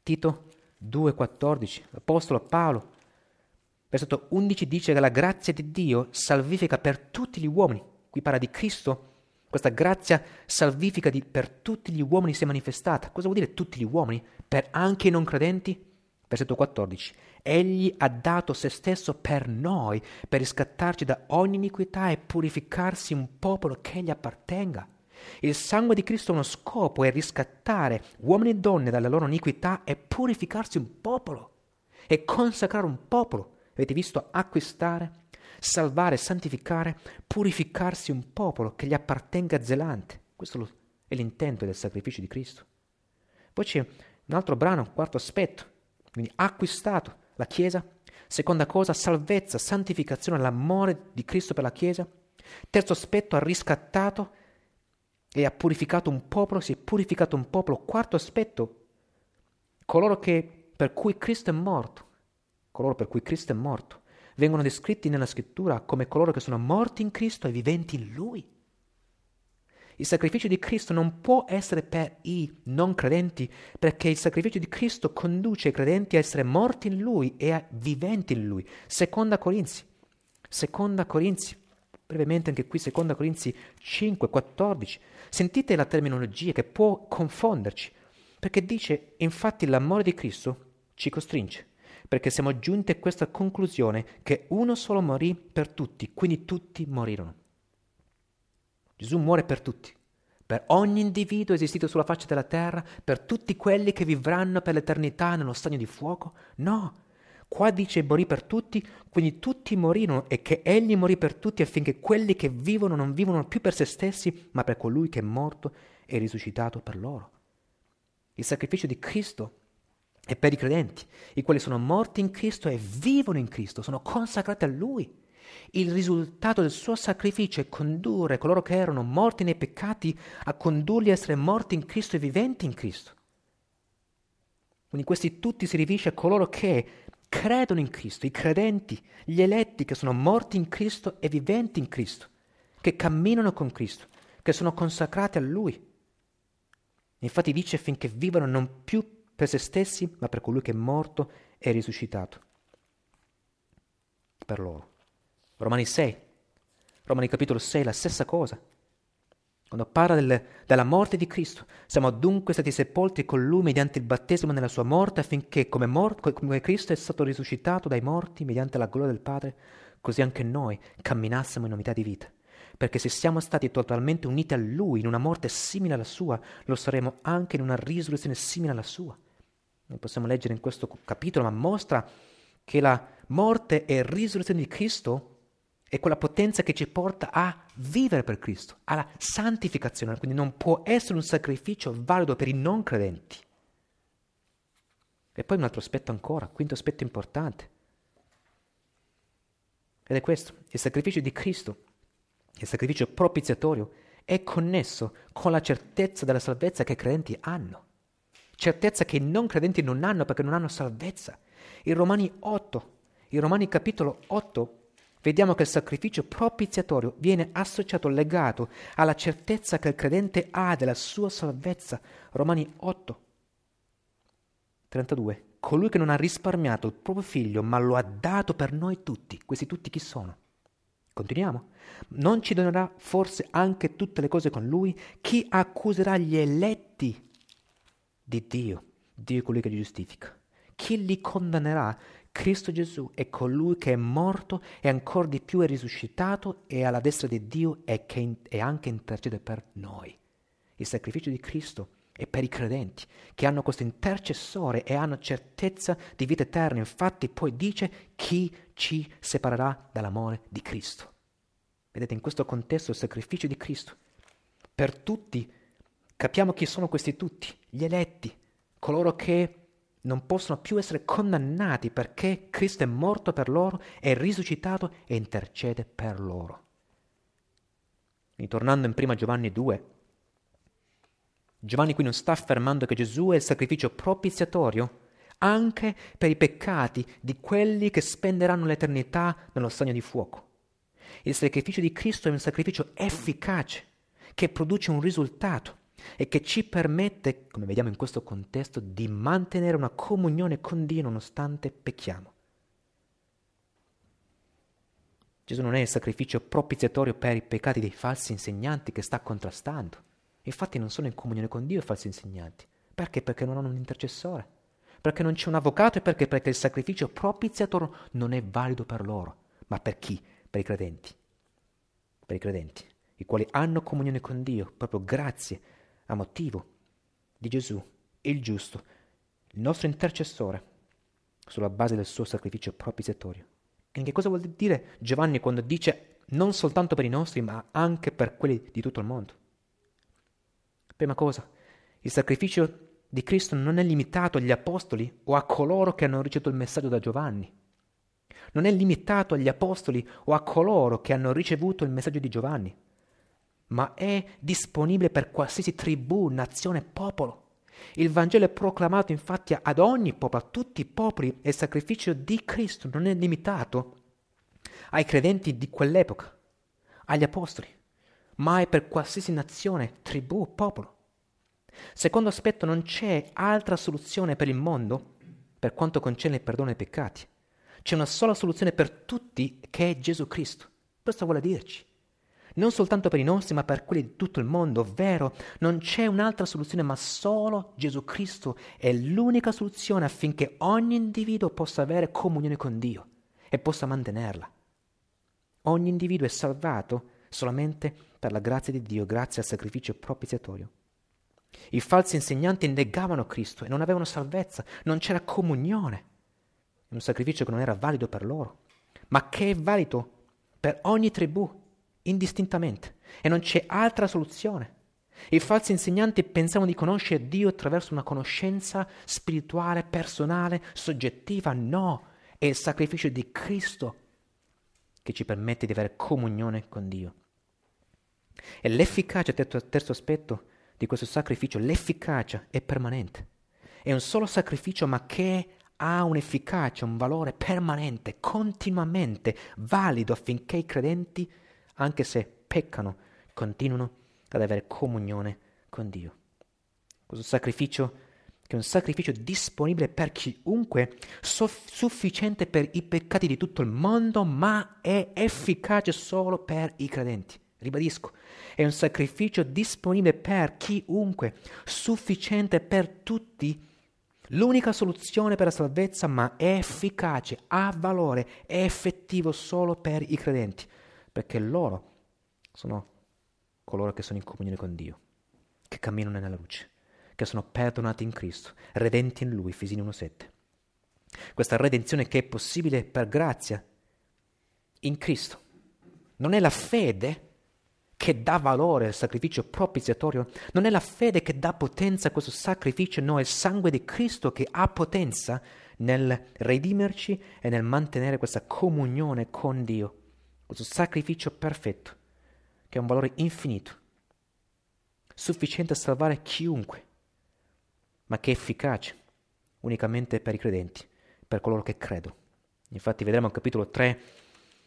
Tito 2, 14, l'Apostolo Paolo, versetto 11 dice che la grazia di Dio salvifica per tutti gli uomini, qui parla di Cristo, questa grazia salvifica di, per tutti gli uomini si è manifestata. Cosa vuol dire tutti gli uomini? Per anche i non credenti? Versetto 14. Egli ha dato se stesso per noi, per riscattarci da ogni iniquità e purificarsi un popolo che gli appartenga. Il sangue di Cristo ha uno scopo, è riscattare uomini e donne dalla loro iniquità e purificarsi un popolo, e consacrare un popolo. Avete visto acquistare, salvare, santificare, purificarsi un popolo che gli appartenga zelante. Questo è l'intento del sacrificio di Cristo. Poi c'è un altro brano, un quarto aspetto, quindi acquistato la Chiesa. Seconda cosa, salvezza, santificazione, l'amore di Cristo per la Chiesa. Terzo aspetto, ha riscattato e ha purificato un popolo, si è purificato un popolo. Quarto aspetto, coloro che, per cui Cristo è morto, coloro per cui Cristo è morto, vengono descritti nella scrittura come coloro che sono morti in Cristo e viventi in Lui. Il sacrificio di Cristo non può essere per i non credenti, perché il sacrificio di Cristo conduce i credenti a essere morti in Lui e a viventi in Lui. Seconda Corinzi, seconda Corinzi, brevemente anche qui, seconda Corinzi 5, 14. Sentite la terminologia che può confonderci, perché dice infatti l'amore di Cristo ci costringe, perché siamo giunti a questa conclusione che uno solo morì per tutti, quindi tutti morirono. Gesù muore per tutti, per ogni individuo esistito sulla faccia della terra, per tutti quelli che vivranno per l'eternità nello stagno di fuoco? No, Qua dice morì per tutti, quindi tutti morirono e che egli morì per tutti affinché quelli che vivono non vivono più per se stessi, ma per colui che è morto e risuscitato per loro. Il sacrificio di Cristo è per i credenti, i quali sono morti in Cristo e vivono in Cristo, sono consacrati a Lui. Il risultato del suo sacrificio è condurre coloro che erano morti nei peccati a condurli a essere morti in Cristo e viventi in Cristo. Quindi questi tutti si riferisce a coloro che credono in Cristo, i credenti, gli eletti che sono morti in Cristo e viventi in Cristo, che camminano con Cristo, che sono consacrati a Lui. Infatti dice finché vivano non più per se stessi, ma per colui che è morto e risuscitato. Per loro. Romani 6, Romani capitolo 6, la stessa cosa. Quando parla del, della morte di Cristo, siamo dunque stati sepolti con lui mediante il battesimo nella sua morte, affinché come, morto, come Cristo è stato risuscitato dai morti mediante la gloria del Padre, così anche noi camminassimo in novità di vita. Perché se siamo stati totalmente uniti a Lui in una morte simile alla sua, lo saremo anche in una risurrezione simile alla sua. Noi possiamo leggere in questo capitolo, ma mostra che la morte e risurrezione di Cristo è quella potenza che ci porta a vivere per Cristo, alla santificazione, quindi non può essere un sacrificio valido per i non credenti. E poi un altro aspetto ancora, quinto aspetto importante, ed è questo, il sacrificio di Cristo, il sacrificio propiziatorio, è connesso con la certezza della salvezza che i credenti hanno, certezza che i non credenti non hanno perché non hanno salvezza. In Romani 8, in Romani capitolo 8, vediamo che il sacrificio propiziatorio viene associato, legato alla certezza che il credente ha della sua salvezza. Romani 8, 32. Colui che non ha risparmiato il proprio figlio, ma lo ha dato per noi tutti. Questi tutti chi sono? Continuiamo. Non ci donerà forse anche tutte le cose con lui? Chi accuserà gli eletti di Dio? Dio è colui che li giustifica. Chi li condannerà? Cristo Gesù è colui che è morto e ancora di più è risuscitato e alla destra di Dio e che in, è anche intercede per noi. Il sacrificio di Cristo è per i credenti che hanno questo intercessore e hanno certezza di vita eterna. Infatti poi dice chi ci separerà dall'amore di Cristo. Vedete, in questo contesto il sacrificio di Cristo per tutti, capiamo chi sono questi tutti, gli eletti, coloro che non possono più essere condannati perché Cristo è morto per loro, è risuscitato e intercede per loro. Ritornando in 1 Giovanni 2, Giovanni qui non sta affermando che Gesù è il sacrificio propiziatorio anche per i peccati di quelli che spenderanno l'eternità nello stagno di fuoco. Il sacrificio di Cristo è un sacrificio efficace che produce un risultato e che ci permette, come vediamo in questo contesto, di mantenere una comunione con Dio nonostante pecchiamo. Gesù non è il sacrificio propiziatorio per i peccati dei falsi insegnanti che sta contrastando. Infatti non sono in comunione con Dio i falsi insegnanti. Perché? Perché non hanno un intercessore. Perché non c'è un avvocato e perché? Perché il sacrificio propiziatorio non è valido per loro. Ma per chi? Per i credenti. Per i credenti, i quali hanno comunione con Dio proprio grazie a motivo di Gesù, il giusto, il nostro intercessore, sulla base del suo sacrificio propiziatorio. Che cosa vuol dire Giovanni quando dice non soltanto per i nostri, ma anche per quelli di tutto il mondo? Prima cosa, il sacrificio di Cristo non è limitato agli apostoli o a coloro che hanno ricevuto il messaggio da Giovanni. Non è limitato agli apostoli o a coloro che hanno ricevuto il messaggio di Giovanni ma è disponibile per qualsiasi tribù, nazione, popolo. Il Vangelo è proclamato infatti ad ogni popolo, a tutti i popoli e il sacrificio di Cristo non è limitato ai credenti di quell'epoca, agli apostoli, ma è per qualsiasi nazione, tribù, popolo. Secondo aspetto, non c'è altra soluzione per il mondo per quanto concerne il perdono dei peccati. C'è una sola soluzione per tutti che è Gesù Cristo. Questo vuole dirci non soltanto per i nostri, ma per quelli di tutto il mondo, ovvero non c'è un'altra soluzione, ma solo Gesù Cristo è l'unica soluzione affinché ogni individuo possa avere comunione con Dio e possa mantenerla. Ogni individuo è salvato solamente per la grazia di Dio, grazie al sacrificio propiziatorio. I falsi insegnanti negavano Cristo e non avevano salvezza, non c'era comunione. Un sacrificio che non era valido per loro, ma che è valido per ogni tribù, indistintamente e non c'è altra soluzione. I falsi insegnanti pensavano di conoscere Dio attraverso una conoscenza spirituale, personale, soggettiva. No, è il sacrificio di Cristo che ci permette di avere comunione con Dio. E l'efficacia, terzo aspetto di questo sacrificio, l'efficacia è permanente. È un solo sacrificio ma che ha un'efficacia, un valore permanente, continuamente valido affinché i credenti anche se peccano, continuano ad avere comunione con Dio. Questo sacrificio che è un sacrificio disponibile per chiunque, soff- sufficiente per i peccati di tutto il mondo, ma è efficace solo per i credenti. Ribadisco, è un sacrificio disponibile per chiunque, sufficiente per tutti. L'unica soluzione per la salvezza, ma è efficace, ha valore, è effettivo solo per i credenti perché loro sono coloro che sono in comunione con Dio, che camminano nella luce, che sono perdonati in Cristo, redenti in Lui, Fisini 1.7. Questa redenzione che è possibile per grazia in Cristo. Non è la fede che dà valore al sacrificio propiziatorio, non è la fede che dà potenza a questo sacrificio, no, è il sangue di Cristo che ha potenza nel redimerci e nel mantenere questa comunione con Dio questo sacrificio perfetto, che ha un valore infinito, sufficiente a salvare chiunque, ma che è efficace unicamente per i credenti, per coloro che credono. Infatti vedremo al capitolo 3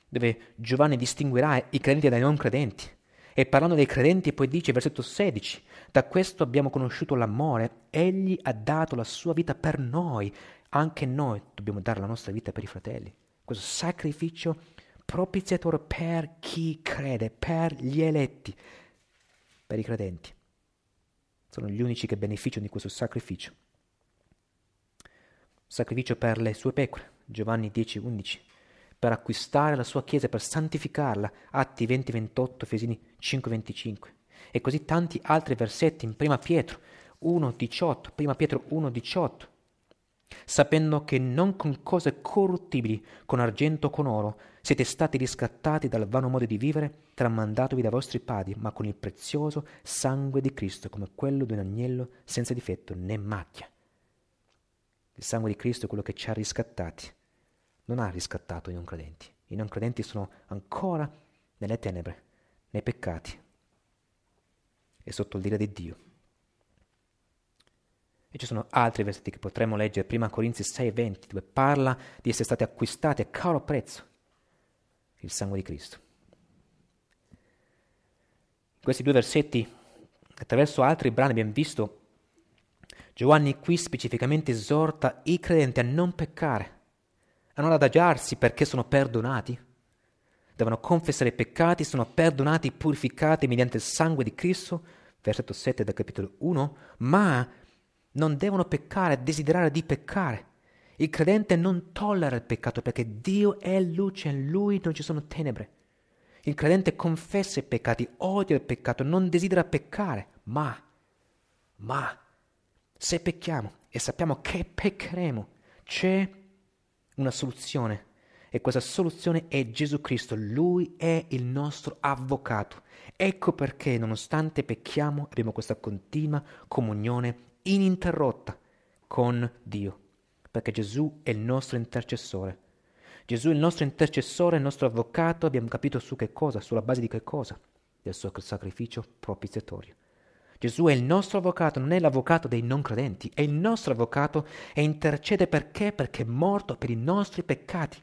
dove Giovanni distinguerà i credenti dai non credenti. E parlando dei credenti poi dice, versetto 16, da questo abbiamo conosciuto l'amore, egli ha dato la sua vita per noi, anche noi dobbiamo dare la nostra vita per i fratelli. Questo sacrificio perfetto propiziatore per chi crede, per gli eletti, per i credenti. Sono gli unici che beneficiano di questo sacrificio. Sacrificio per le sue pecore, Giovanni 10, 11, per acquistare la sua chiesa, per santificarla, Atti 20, 28, Fesini 5, 25. E così tanti altri versetti in Prima Pietro 1, 18, Prima Pietro 1, 18 sapendo che non con cose corruttibili, con argento o con oro, siete stati riscattati dal vano modo di vivere tramandatovi dai vostri padri, ma con il prezioso sangue di Cristo, come quello di un agnello senza difetto né macchia. Il sangue di Cristo è quello che ci ha riscattati, non ha riscattato i non credenti. I non credenti sono ancora nelle tenebre, nei peccati e sotto il dire di Dio. E ci sono altri versetti che potremmo leggere, prima Corinzi 6:20, dove parla di essere stati acquistati a caro prezzo, il sangue di Cristo. In questi due versetti, attraverso altri brani, abbiamo visto Giovanni qui specificamente esorta i credenti a non peccare, a non adagiarsi perché sono perdonati. Devono confessare i peccati, sono perdonati, purificati mediante il sangue di Cristo, versetto 7 del capitolo 1, ma non devono peccare, desiderare di peccare. Il credente non tollera il peccato perché Dio è luce, in lui non ci sono tenebre. Il credente confessa i peccati, odia il peccato, non desidera peccare, ma, ma, se pecchiamo e sappiamo che peccheremo, c'è una soluzione e questa soluzione è Gesù Cristo, Lui è il nostro avvocato. Ecco perché nonostante pecchiamo abbiamo questa continua comunione ininterrotta con Dio, perché Gesù è il nostro intercessore. Gesù è il nostro intercessore, il nostro avvocato, abbiamo capito su che cosa, sulla base di che cosa? Del suo sacrificio propiziatorio. Gesù è il nostro avvocato, non è l'avvocato dei non credenti, è il nostro avvocato e intercede perché? Perché è morto per i nostri peccati.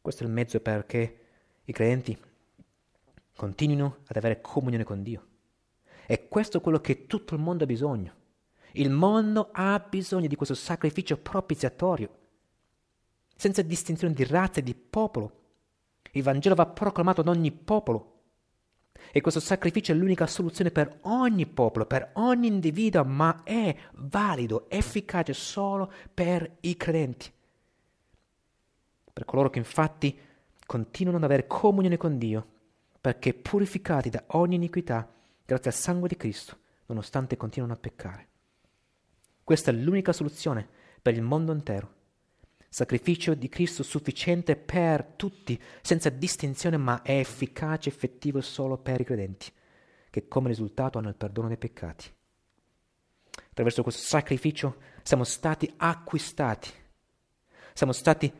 Questo è il mezzo perché i credenti continuino ad avere comunione con Dio. E questo è quello che tutto il mondo ha bisogno. Il mondo ha bisogno di questo sacrificio propiziatorio, senza distinzione di razza e di popolo. Il Vangelo va proclamato ad ogni popolo. E questo sacrificio è l'unica soluzione per ogni popolo, per ogni individuo, ma è valido, efficace solo per i credenti. Per coloro che infatti continuano ad avere comunione con Dio, perché purificati da ogni iniquità grazie al sangue di Cristo, nonostante continuano a peccare. Questa è l'unica soluzione per il mondo intero. Sacrificio di Cristo sufficiente per tutti, senza distinzione, ma è efficace e effettivo solo per i credenti, che come risultato hanno il perdono dei peccati. Attraverso questo sacrificio siamo stati acquistati, siamo stati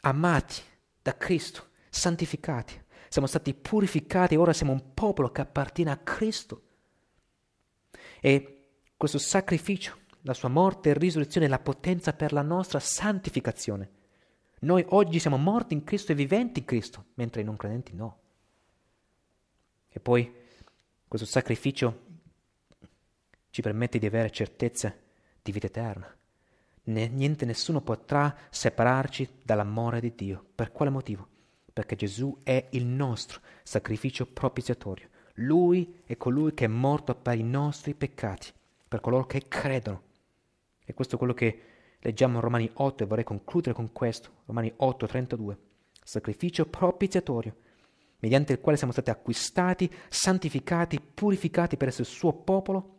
amati da Cristo, santificati siamo stati purificati, ora siamo un popolo che appartiene a Cristo. E questo sacrificio, la sua morte e risurrezione è la potenza per la nostra santificazione. Noi oggi siamo morti in Cristo e viventi in Cristo, mentre i non credenti no. E poi questo sacrificio ci permette di avere certezza di vita eterna. niente, nessuno potrà separarci dall'amore di Dio. Per quale motivo? perché Gesù è il nostro sacrificio propiziatorio. Lui è colui che è morto per i nostri peccati, per coloro che credono. E questo è quello che leggiamo in Romani 8 e vorrei concludere con questo, Romani 8, 32. Sacrificio propiziatorio, mediante il quale siamo stati acquistati, santificati, purificati per essere il suo popolo.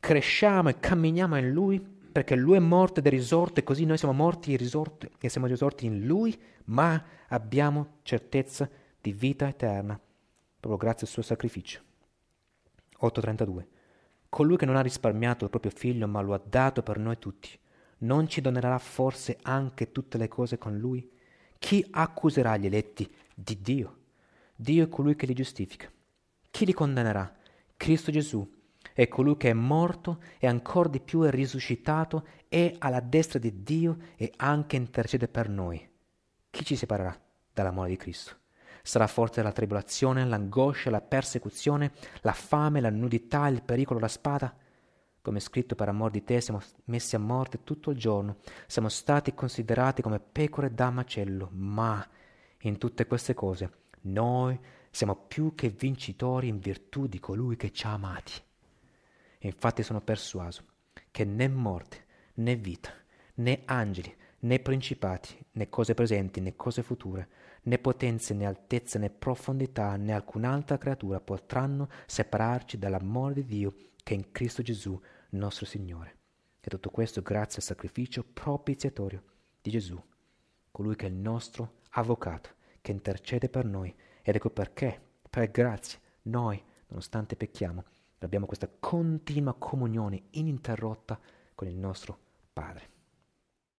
Cresciamo e camminiamo in Lui perché lui è morto ed è risorto e così noi siamo morti e risorti e siamo risorti in lui, ma abbiamo certezza di vita eterna, proprio grazie al suo sacrificio. 8.32 Colui che non ha risparmiato il proprio figlio, ma lo ha dato per noi tutti, non ci donerà forse anche tutte le cose con lui? Chi accuserà gli eletti di Dio? Dio è colui che li giustifica. Chi li condannerà? Cristo Gesù è colui che è morto e ancora di più è risuscitato, è alla destra di Dio e anche intercede per noi. Chi ci separerà dall'amore di Cristo? Sarà forte la tribolazione, l'angoscia, la persecuzione, la fame, la nudità, il pericolo, la spada? Come è scritto, per amor di te siamo messi a morte tutto il giorno, siamo stati considerati come pecore da macello, ma in tutte queste cose noi siamo più che vincitori in virtù di colui che ci ha amati. E infatti sono persuaso che né morte, né vita, né angeli, né principati, né cose presenti, né cose future, né potenze, né altezza, né profondità, né alcun'altra creatura potranno separarci dall'amore di Dio che è in Cristo Gesù, nostro Signore. E tutto questo grazie al sacrificio propiziatorio di Gesù, colui che è il nostro avvocato, che intercede per noi. Ed ecco perché, per grazia, noi, nonostante pecchiamo, abbiamo questa continua comunione ininterrotta con il nostro Padre.